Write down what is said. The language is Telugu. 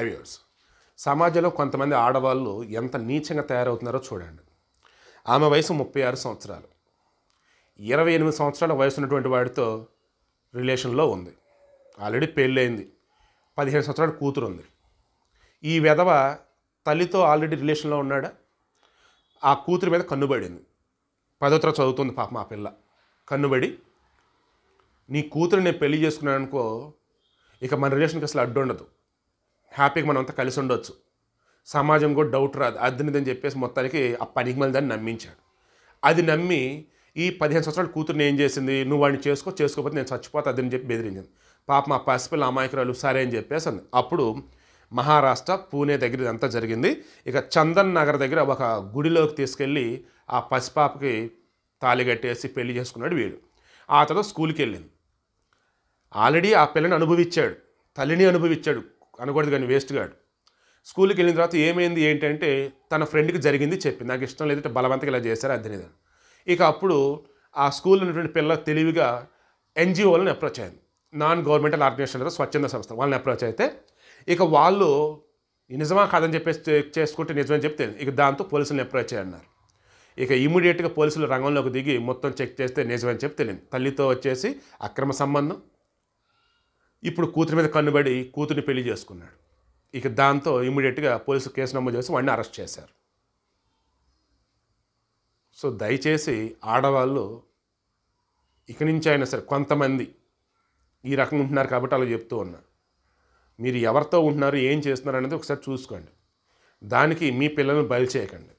ఐవియర్స్ సమాజంలో కొంతమంది ఆడవాళ్ళు ఎంత నీచంగా తయారవుతున్నారో చూడండి ఆమె వయసు ముప్పై ఆరు సంవత్సరాలు ఇరవై ఎనిమిది సంవత్సరాల వయసు ఉన్నటువంటి వాడితో రిలేషన్లో ఉంది ఆల్రెడీ పెళ్ళైంది పదిహేను సంవత్సరాల కూతురు ఉంది ఈ వెధవ తల్లితో ఆల్రెడీ రిలేషన్లో ఉన్నాడా ఆ కూతురు మీద కన్నుబడింది పదో తరగతి చదువుతుంది పాప మా పిల్ల కన్నుబడి నీ కూతురు నేను పెళ్లి చేసుకున్నాను అనుకో ఇక మన రిలేషన్కి అసలు అడ్డు ఉండదు హ్యాపీగా మనం అంతా కలిసి ఉండొచ్చు సమాజం కూడా డౌట్ రాదు అర్థనిదని చెప్పేసి మొత్తానికి ఆ పనికి మళ్ళీ దాన్ని నమ్మించాడు అది నమ్మి ఈ పదిహేను సంవత్సరాలు కూతురుని ఏం చేసింది నువ్వు వాడిని చేసుకో చేసుకోకపోతే నేను చచ్చిపోతా అదని చెప్పి బెదిరించింది పాప మా పసిపిల్ల అమాయకురాలు సరే అని చెప్పేసి అంది అప్పుడు మహారాష్ట్ర పూణే దగ్గర ఇదంతా జరిగింది ఇక చందన్ నగర్ దగ్గర ఒక గుడిలోకి తీసుకెళ్ళి ఆ పసిపాపకి తాళి కట్టేసి పెళ్లి చేసుకున్నాడు వీడు ఆ తర్వాత స్కూల్కి వెళ్ళింది ఆల్రెడీ ఆ పిల్లని అనుభవించాడు తల్లిని అనుభవించాడు అనకూడదు కానీ వేస్ట్ గాడు స్కూల్కి వెళ్ళిన తర్వాత ఏమైంది ఏంటంటే తన ఫ్రెండ్కి జరిగింది చెప్పింది నాకు ఇష్టం లేదంటే బలవంతగా ఇలా చేశారు అర్థం ఇక అప్పుడు ఆ స్కూల్లో ఉన్నటువంటి పిల్ల తెలివిగా ఎన్జిఓలను అప్రోచ్ అయింది నాన్ గవర్నమెంటల్ ఆర్గనైజేషన్ లేదా స్వచ్ఛంద సంస్థ వాళ్ళని అప్రోచ్ అయితే ఇక వాళ్ళు నిజమా కాదని చెప్పేసి చేసుకుంటే నిజమని చెప్తే ఇక దాంతో పోలీసులను అప్రోచ్ అన్నారు ఇక ఇమీడియట్గా పోలీసులు రంగంలోకి దిగి మొత్తం చెక్ చేస్తే నిజమని చెప్తే తల్లితో వచ్చేసి అక్రమ సంబంధం ఇప్పుడు కూతురి మీద కన్నుబడి కూతురిని పెళ్లి చేసుకున్నాడు ఇక దాంతో ఇమీడియట్గా పోలీసులు కేసు నమోదు చేసి వాడిని అరెస్ట్ చేశారు సో దయచేసి ఆడవాళ్ళు ఇక నుంచి అయినా సరే కొంతమంది ఈ రకంగా ఉంటున్నారు కాబట్టి అలా చెప్తూ ఉన్నా మీరు ఎవరితో ఉంటున్నారు ఏం చేస్తున్నారు అనేది ఒకసారి చూసుకోండి దానికి మీ పిల్లల్ని బయలు చేయకండి